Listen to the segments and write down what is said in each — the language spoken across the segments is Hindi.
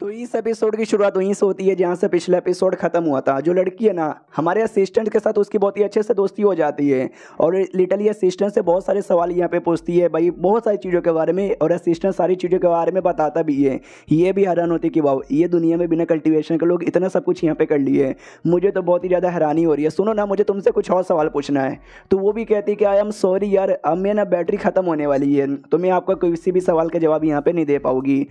तो इस एपिसोड की शुरुआत वहीं से होती है जहाँ से पिछला एपिसोड खत्म हुआ था जो लड़की है ना हमारे असिस्टेंट के साथ उसकी बहुत ही अच्छे से दोस्ती हो जाती है और लिटली असिस्टेंट से बहुत सारे सवाल यहाँ पे पूछती है भाई बहुत सारी चीज़ों के बारे में और असिस्टेंट सारी चीज़ों के बारे में बताता भी है ये भी हैरान होती है कि भाव ये दुनिया में बिना कल्टिवेशन के लोग इतना सब कुछ यहाँ पर कर लिए मुझे तो बहुत ही ज़्यादा हैरानी हो रही है सुनो ना मुझे तुमसे कुछ और सवाल पूछना है तो वो भी कहती है कि आई एम सॉरी यार अब मेरा ना बैटरी ख़त्म होने वाली है तो मैं आपका किसी भी सवाल का जवाब यहाँ पर नहीं दे पाऊँगी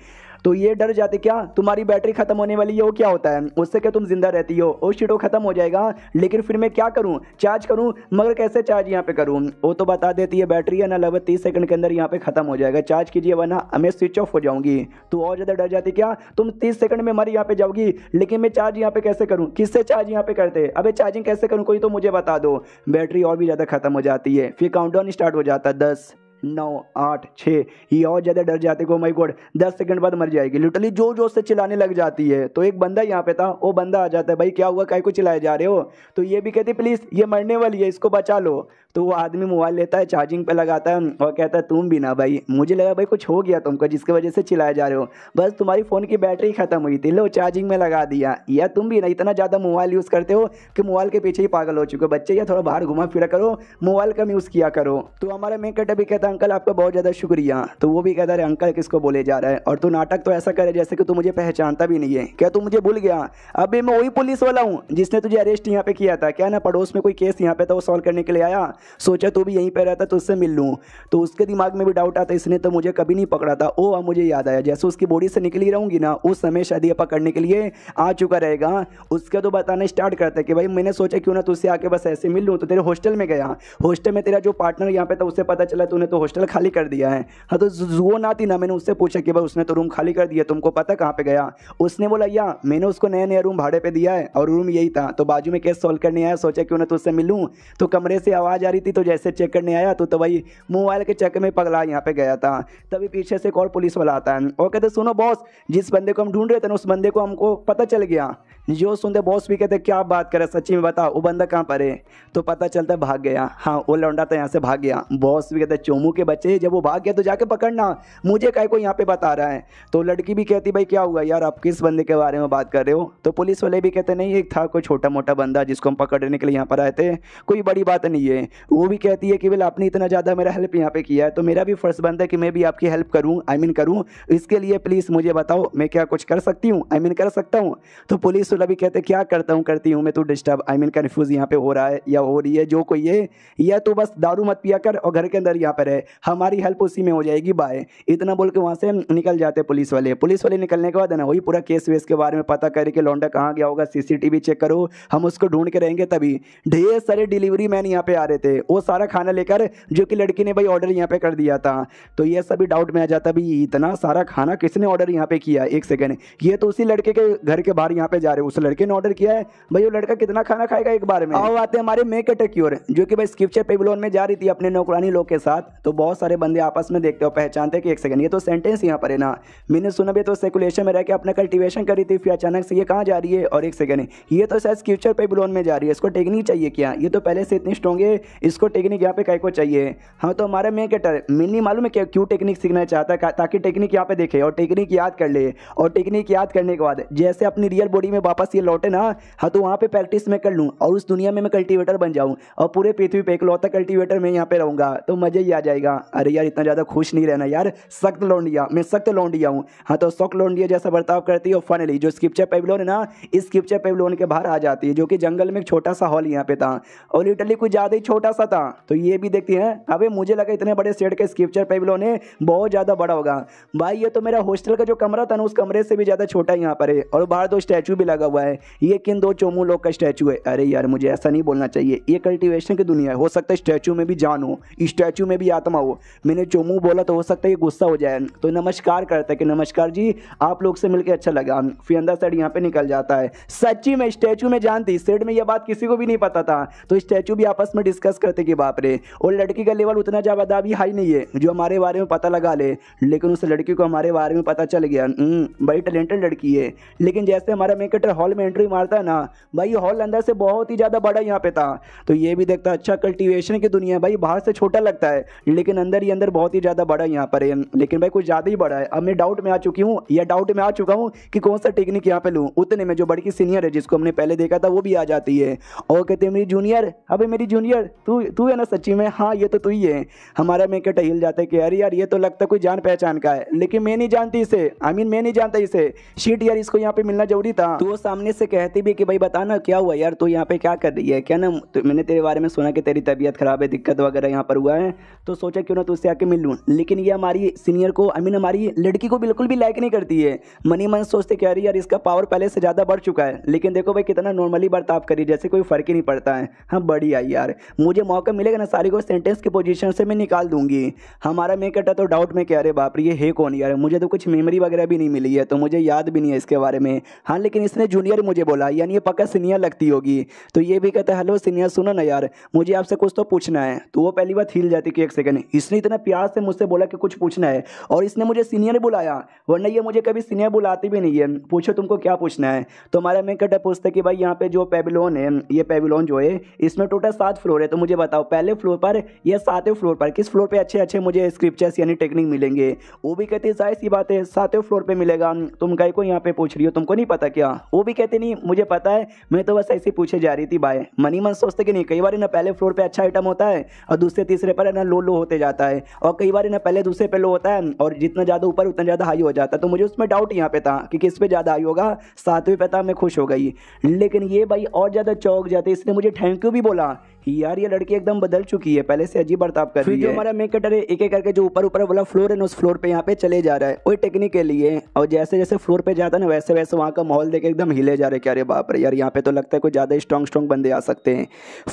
तो ये डर जाते क्या तुम्हारी बैटरी खत्म होने वाली है वो क्या होता है उससे क्या तुम जिंदा रहती हो वो शीट वो खत्म हो जाएगा लेकिन फिर मैं क्या करूँ चार्ज करूँ मगर कैसे चार्ज यहाँ पे करूँ वो तो बता देती है बैटरी है ना लगभग तीस सेकंड के अंदर यहाँ पे खत्म हो जाएगा चार्ज कीजिए वरना हमें स्विच ऑफ हो जाऊंगी तो और ज़्यादा डर जाती क्या तुम तीस सेकंड में हमारी यहाँ पे जाओगी लेकिन मैं चार्ज यहाँ पे कैसे करूँ किससे चार्ज यहाँ पे करते अभी चार्जिंग कैसे करूँ कोई तो मुझे बता दो बैटरी और भी ज़्यादा खत्म हो जाती है फिर डाउन स्टार्ट हो जाता है दस नौ आठ छः ये और ज़्यादा डर जाते को माई गॉड दस सेकंड बाद मर जाएगी लिटरली जो जोर से चिल्लाने लग जाती है तो एक बंदा यहाँ पे था वो बंदा आ जाता है भाई क्या हुआ कहीं को चिल्लाए जा रहे हो तो ये भी कहती प्लीज़ ये मरने वाली है इसको बचा लो तो वो आदमी मोबाइल लेता है चार्जिंग पे लगाता है और कहता है तुम भी ना भाई मुझे लगा भाई कुछ हो गया तुमको जिसकी वजह से चिल्लाए जा रहे हो बस तुम्हारी फ़ोन की बैटरी ख़त्म हुई थी लो चार्जिंग में लगा दिया या तुम भी ना इतना ज़्यादा मोबाइल यूज़ करते हो कि मोबाइल के पीछे ही पागल हो चुके हो बच्चे या थोड़ा बाहर घुमा फिरा करो मोबाइल कम यूज़ किया करो तो हमारा मेन कटर भी कहता अंकल आपका बहुत ज़्यादा शुक्रिया तो वो भी कहता है अंकल किसको बोले जा रहा है और तू नाटक तो ऐसा करे जैसे कि तू मुझे पहचानता भी नहीं है क्या तू मुझे भूल गया अभी मैं वही पुलिस वाला हूँ जिसने तुझे अरेस्ट यहाँ पे किया था क्या ना पड़ोस में कोई केस यहाँ पे था वो सॉल्व करने के लिए आया सोचा तो भी यहीं पर रहता तो उससे मिल लूँ तो उसके दिमाग में भी डाउट आता इसने तो मुझे कभी नहीं पकड़ा था ओ अब मुझे याद आया जैसे उसकी बॉडी से निकली रहूँगी ना उस समय शादी पकड़ने के लिए आ चुका रहेगा उसका तो बताना स्टार्ट करता है कि भाई मैंने सोचा क्यों ना तुझसे आके बस ऐसे मिल लूँ तो तेरे हॉस्टल में गया हॉस्टल में तेरा जो पार्टनर यहाँ पे था उससे पता चला तूने तो हॉस्टल खाली कर दिया है हाँ तो वो ना थी ना मैंने उससे पूछा कि भाई उसने तो रूम खाली कर दिया तुमको पता कहाँ पर गया उसने बोला या मैंने उसको नया नया रूम भाड़े पर दिया है और रूम यही था तो बाजू में केस सॉल्व करने आया सोचा क्यों ना तुझसे मिलूँ तो कमरे से आवाज़ जा रही थी तो जैसे चेक करने आया तो, तो भाई मोबाइल के चक्कर में पगला यहाँ पे गया था तभी पीछे से एक और पुलिस वाला आता है और कहते सुनो बॉस जिस बंदे को हम ढूंढ रहे थे ना उस बंदे को हमको पता चल गया जो सुनते बॉस भी कहते क्या बात करे सच्ची में बता वो बंदा कहाँ पर है तो पता चलता भाग गया हाँ वो लौंडा था तो यहाँ से भाग गया बॉस भी कहते चोमू के बच्चे जब वो भाग गया तो जाके पकड़ना मुझे कहे को यहाँ पे बता रहा है तो लड़की भी कहती भाई क्या हुआ यार आप किस बंदे के बारे में बात कर रहे हो तो पुलिस वाले भी कहते नहीं एक था कोई छोटा मोटा बंदा जिसको हम पकड़ने के लिए यहाँ पर आए थे कोई बड़ी बात नहीं है वो भी कहती है कि बिल आपने इतना ज़्यादा मेरा हेल्प यहाँ पे किया है तो मेरा भी फ़र्ज़ बनता है कि मैं भी आपकी हेल्प करूँ आई मीन करूँ इसके लिए प्लीज़ मुझे बताओ मैं क्या कुछ कर सकती हूँ आई मीन कर सकता हूँ तो पुलिस वाला भी कहते क्या करता हूँ करती हूँ मैं तो डिस्टर्ब आई मीन कन्फ्यूज़ यहाँ पर हो रहा है या हो रही है जो कोई है या तो बस दारू मत पिया कर और घर के अंदर यहाँ पर है हमारी हेल्प उसी में हो जाएगी बाय इतना बोल के वहाँ से निकल जाते पुलिस वाले पुलिस वाले निकलने के बाद है ना वही पूरा केस वेस के बारे में पता करे कि लौंडा कहाँ गया होगा सीसीटीवी चेक करो हम उसको ढूंढ के रहेंगे तभी ढेर सारे डिलीवरी मैन यहाँ पे आ रहे थे थे वो सारा खाना लेकर जो कि लड़की ने भाई ऑर्डर यहाँ पे कर दिया था तो ये सभी डाउट में आ जाता भाई इतना सारा खाना किसने ऑर्डर यहाँ पे किया एक सेकेंड ये तो उसी लड़के के घर के बाहर यहाँ पे जा रहे उस लड़के ने ऑर्डर किया है भाई वो लड़का कितना खाना खाएगा एक बार में आओ आते हैं हमारे मेक की ओर जो कि भाई स्किप्चर पेबलोन में जा रही थी अपने नौकरानी लोग के साथ तो बहुत सारे बंदे आपस में देखते हो पहचानते कि एक सेकंड ये तो सेंटेंस यहाँ पर है ना मैंने सुना भी तो सेकुलेशन में रह के अपना कल्टिवेशन करी थी फिर अचानक से ये कहाँ जा रही है और एक सेकंड ये तो शायद फ्यूचर पेबलोन में जा रही है इसको टेक्निक चाहिए क्या ये तो पहले से इतनी स्ट्रॉन्ग है इसको टेक्निक यहाँ पे कई को चाहिए हाँ तो हमारे मेन कैटर मिनी मालूम है क्या क्यों टेक्निक सीखना चाहता है ताकि टेक्निक यहाँ पे देखे और टेक्निक याद कर ले और टेक्निक याद करने के बाद जैसे अपनी रियल बॉडी में वापस ये लौटे ना हाँ तो वहाँ पर प्रैक्टिस मैं कर लूँ और उस दुनिया में मैं कल्टिवेटर बन जाऊँ और पूरे पृथ्वी पर लौता कल्टिवेटर में यहाँ पे रहूँगा तो मज़ा ही आ जाएगा अरे यार इतना ज़्यादा खुश नहीं रहना यार सख्त लौंडिया मैं सख्त लौंडिया हूँ हाँ तो सख्त लौंडिया जैसा बर्ताव करती है और फाइनली जो स्किप्चर पेबलोन है ना इस स्किप्चर पेबलोन के बाहर आ जाती है जो कि जंगल में एक छोटा सा हॉल यहाँ पे था और लिटरली कुछ ज़्यादा ही छोटा छोटा सा था तो ये भी देखते हैं अबे मुझे लगा इतने बड़े सेट के स्क्रिप्चर पेबलो ने बहुत ज़्यादा बड़ा होगा भाई ये तो मेरा हॉस्टल का जो कमरा था ना उस कमरे से भी ज़्यादा छोटा यहाँ पर है और बाहर दो स्टैचू भी लगा हुआ है ये किन दो चोमू लोग का स्टैचू है अरे यार मुझे ऐसा नहीं बोलना चाहिए ये कल्टिवेशन की दुनिया है हो सकता है स्टैचू में भी जान हो स्टैचू में भी आत्मा हो मैंने चोमू बोला तो हो सकता है ये गुस्सा हो जाए तो नमस्कार करता है कि नमस्कार जी आप लोग से मिलकर अच्छा लगा फिर अंदर साइड यहाँ पे निकल जाता है सच्ची में स्टैचू में जानती सेट में यह बात किसी को भी नहीं पता था तो स्टैचू भी आपस में डिस्कस फोकस करते कि बाप रे और लड़की का लेवल उतना ज़्यादा भी हाई नहीं है जो हमारे बारे में पता लगा ले लेकिन उस लड़की को हमारे बारे में पता चल गया हम्म, बड़ी टैलेंटेड लड़की है लेकिन जैसे हमारा मेकेटर हॉल में एंट्री मारता ना भाई हॉल अंदर से बहुत ही ज़्यादा बड़ा यहाँ पे था तो ये भी देखता अच्छा कल्टिवेशन की दुनिया भाई बाहर से छोटा लगता है लेकिन अंदर ही अंदर बहुत ही ज़्यादा बड़ा यहाँ पर है लेकिन भाई कुछ ज़्यादा ही बड़ा है अब मैं डाउट में आ चुकी हूँ या डाउट में आ चुका हूँ कि कौन सा टेक्निक यहाँ पे लूँ उतने में जो बड़की सीनियर है जिसको हमने पहले देखा था वो भी आ जाती है और कहते हैं मेरी जूनियर अभी मेरी जूनियर तू तू है ना सच्ची में हाँ ये तो तू ही है हमारा में क्या टहल जाता है कि अरे यार ये तो लगता कोई जान पहचान का है लेकिन मैं नहीं जानती इसे आई मीन मैं नहीं जानता इसे शीट यार इसको यहाँ पे मिलना जरूरी था तो वो सामने से कहती भी कि भाई बता ना क्या हुआ यार तू यहाँ पे क्या कर रही है क्या ना मैंने तेरे बारे में सुना कि तेरी तबीयत खराब है दिक्कत वगैरह यहाँ पर हुआ है तो सोचा क्यों ना इसे आके मिल लूँ लेकिन ये हमारी सीनियर को आई मीन हमारी लड़की को बिल्कुल भी लाइक नहीं करती है मनी मन सोचते कह रही यार इसका पावर पहले से ज़्यादा बढ़ चुका है लेकिन देखो भाई कितना नॉर्मली बर्ताव करी जैसे कोई फ़र्क ही नहीं पड़ता है हाँ बढ़िया यार मुझे मुझे मौका मिलेगा ना सारी को सेंटेंस की पोजीशन से मैं निकाल दूंगी हमारा मैं कटा तो डाउट में क्या अरे बाप रे ये है कौन यार मुझे तो कुछ मेमोरी वगैरह भी नहीं मिली है तो मुझे याद भी नहीं है इसके बारे में हाँ लेकिन इसने जूनियर मुझे बोला यानी ये पक्का सीनियर लगती होगी तो ये भी कहता है हेलो सीनियर सुनो ना यार मुझे आपसे कुछ तो पूछना है तो वो पहली बार हिल जाती कि एक सेकंड इसने इतना प्यार से मुझसे बोला कि कुछ पूछना है और इसने मुझे सीनियर बुलाया वरना ये मुझे कभी सीनियर बुलाती भी नहीं है पूछो तुमको क्या पूछना है तो हमारा मैं कटा पूछता कि भाई यहाँ पे जो पेबिलोन है ये पेबिलोन जो है इसमें टोटल सात फ्लोर है तो तो मुझे बताओ पहले फ्लोर पर या सातवें फ्लोर पर किस फ्लोर पर अच्छे अच्छे मुझे स्क्रिप्चर्स यानी टेक्निक मिलेंगे वो भी कहती है जाहिर सी बात है सातवें फ्लोर पर मिलेगा तुम गाय को यहाँ पे पूछ रही हो तुमको नहीं पता क्या वो भी कहते नहीं मुझे पता है मैं तो बस ऐसे पूछे जा रही थी बाय मनी मन सोचते कि नहीं कई बार ना पहले फ्लोर पर अच्छा आइटम होता है और दूसरे तीसरे पर ना लो लो होते जाता है और कई बार ना पहले दूसरे पे लो होता है और जितना ज़्यादा ऊपर उतना ज़्यादा हाई हो जाता है तो मुझे उसमें डाउट यहाँ पे था कि किस पे ज़्यादा हाई होगा सातवें पे था मैं खुश हो गई लेकिन ये भाई और ज़्यादा चौक जाते इसने मुझे थैंक यू भी बोला यार ये लड़की एकदम बदल चुकी है पहले से अजीब बर्ताव कर रही है हमारा मेक कटर है एक एक करके जो ऊपर ऊपर वाला फ्लोर है ना उस फ्लोर पे यहाँ पे चले जा रहा है वही टेक्निक के लिए और जैसे जैसे फ्लोर पे जाता है ना वैसे वैसे वहाँ का माहौल देखे एकदम हिले जा रहे क्या अरे बाप रे यार यहाँ पे तो लगता है कोई ज़्यादा स्ट्रॉन्ग स्ट्रॉन्ग बंदे आ सकते हैं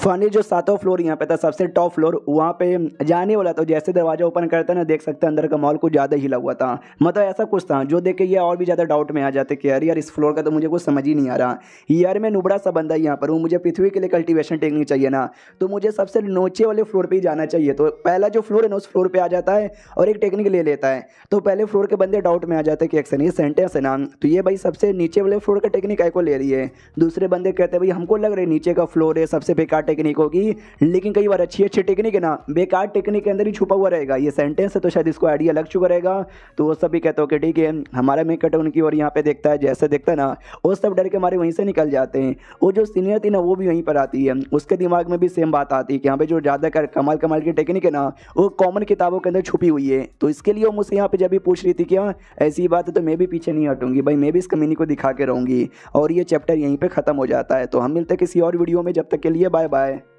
फनी जो सातों फ्लोर यहाँ पे था सबसे टॉप फ्लोर वहाँ पे जाने वाला था जैसे दरवाजा ओपन करता है ना देख सकते अंदर का माहौल कुछ ज़्यादा हिला हुआ था मतलब ऐसा कुछ था जो देखे ये और भी ज़्यादा डाउट में आ जाते कि यार यार इस फ्लोर का तो मुझे कुछ समझ ही नहीं आ रहा यार मैं नुबड़ा सा बंदा यहाँ पर हूँ मुझे पृथ्वी के लिए कल्टिवेशन टेक्निक चाहिए ना तो मुझे सबसे नोचे वाले फ्लोर पे ही जाना चाहिए तो पहला जो फ्लोर है ना उस फ्लोर पे आ जाता है और एक टेक्निक ले लेता है तो पहले फ्लोर के बंदे डाउट में आ जाते हैं कि एक्सन ये सेंटेंस है ना तो ये भाई सबसे नीचे वाले फ्लोर का टेक्निक आई को ले रही है दूसरे बंदे कहते हैं भाई हमको लग रहा है नीचे का फ्लोर है सबसे बेकार टेक्निक होगी लेकिन कई बार अच्छी अच्छी टेक्निक है ना बेकार टेक्निक के अंदर ही छुपा हुआ रहेगा ये सेंटेंस है तो शायद इसको आइडिया लग चुका रहेगा तो वो सब भी कहते हो कि ठीक है हमारा में उनकी और यहाँ पे देखता है जैसे देखता है ना वो सब डर के हमारे वहीं से निकल जाते हैं वो जो सीनियर थी ना वो भी वहीं पर आती है उसके दिमाग में भी सेम बात आती है कि यहाँ पे जो ज़्यादातर कमाल कमाल की टेक्निक है ना वो कॉमन किताबों के अंदर छुपी हुई है तो इसके लिए वो मुझसे यहाँ पे जब भी पूछ रही थी कि हाँ ऐसी बात है तो मैं भी पीछे नहीं हटूंगी भाई मैं भी इस कमीनी को दिखा के रहूँगी और ये चैप्टर यहीं पर ख़त्म हो जाता है तो हम मिलते किसी और वीडियो में जब तक के लिए बाय बाय